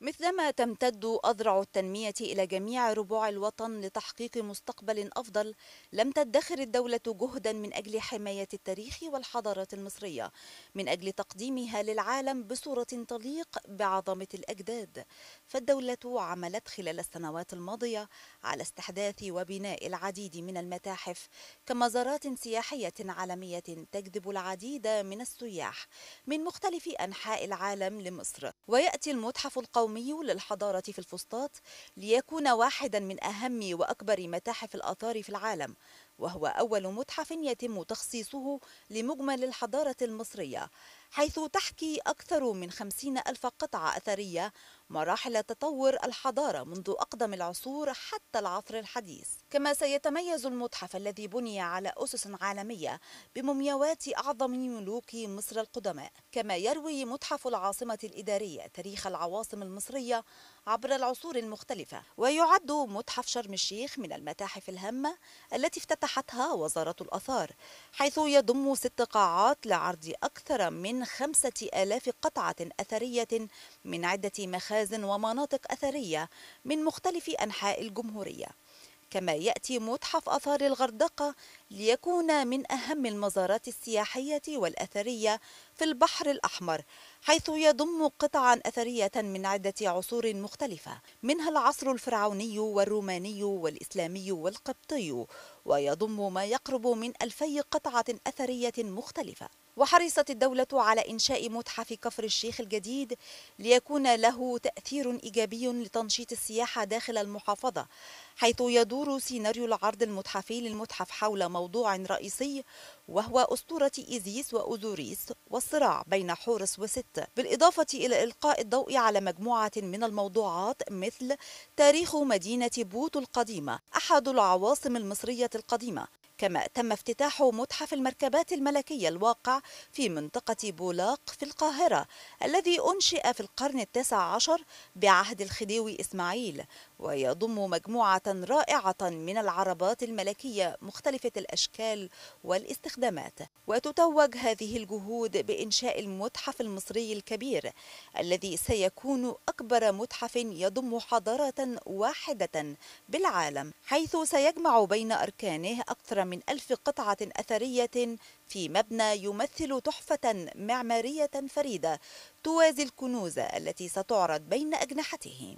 مثلما تمتد أذرع التنمية إلى جميع ربوع الوطن لتحقيق مستقبل أفضل لم تدخر الدولة جهدا من أجل حماية التاريخ والحضارة المصرية من أجل تقديمها للعالم بصورة تليق بعظمة الأجداد فالدولة عملت خلال السنوات الماضية على استحداث وبناء العديد من المتاحف كمزارات سياحية عالمية تجذب العديد من السياح من مختلف أنحاء العالم لمصر ويأتي المتحف القومي القومي للحضارة في الفسطاط ليكون واحدا من أهم وأكبر متاحف الآثار في العالم وهو أول متحف يتم تخصيصه لمجمل الحضارة المصرية حيث تحكي أكثر من خمسين ألف قطعة أثرية مراحل تطور الحضارة منذ أقدم العصور حتى العصر الحديث كما سيتميز المتحف الذي بني على أسس عالمية بمومياوات أعظم ملوك مصر القدماء كما يروي متحف العاصمة الإدارية تاريخ العواصم المصرية عبر العصور المختلفة ويعد متحف شرم الشيخ من المتاحف الهامة التي افتتحتها وزارة الأثار حيث يضم ست قاعات لعرض أكثر من خمسة آلاف قطعة أثرية من عدة مخارج مخازن ومناطق أثرية من مختلف أنحاء الجمهورية كما يأتي متحف آثار الغردقة ليكون من أهم المزارات السياحية والأثرية في البحر الأحمر حيث يضم قطعا أثرية من عدة عصور مختلفة منها العصر الفرعوني والروماني والإسلامي والقبطي ويضم ما يقرب من ألفي قطعة أثرية مختلفة وحرصت الدولة على إنشاء متحف كفر الشيخ الجديد ليكون له تأثير إيجابي لتنشيط السياحة داخل المحافظة حيث يدور سيناريو العرض المتحفي للمتحف حول موضوع رئيسي وهو أسطورة إيزيس وأوزوريس والصراع بين حورس وست بالإضافة إلى إلقاء الضوء على مجموعة من الموضوعات مثل تاريخ مدينة بوت القديمة أحد العواصم المصرية القديمة كما تم افتتاح متحف المركبات الملكية الواقع في منطقة بولاق في القاهرة الذي أنشئ في القرن التاسع عشر بعهد الخديوي إسماعيل ويضم مجموعة رائعة من العربات الملكية مختلفة الأشكال والاستخدامات وتتوج هذه الجهود بإنشاء المتحف المصري الكبير الذي سيكون أكبر متحف يضم حضارة واحدة بالعالم حيث سيجمع بين أركانه أكثر من ألف قطعة أثرية في مبنى يمثل تحفة معمارية فريدة توازي الكنوز التي ستعرض بين أجنحته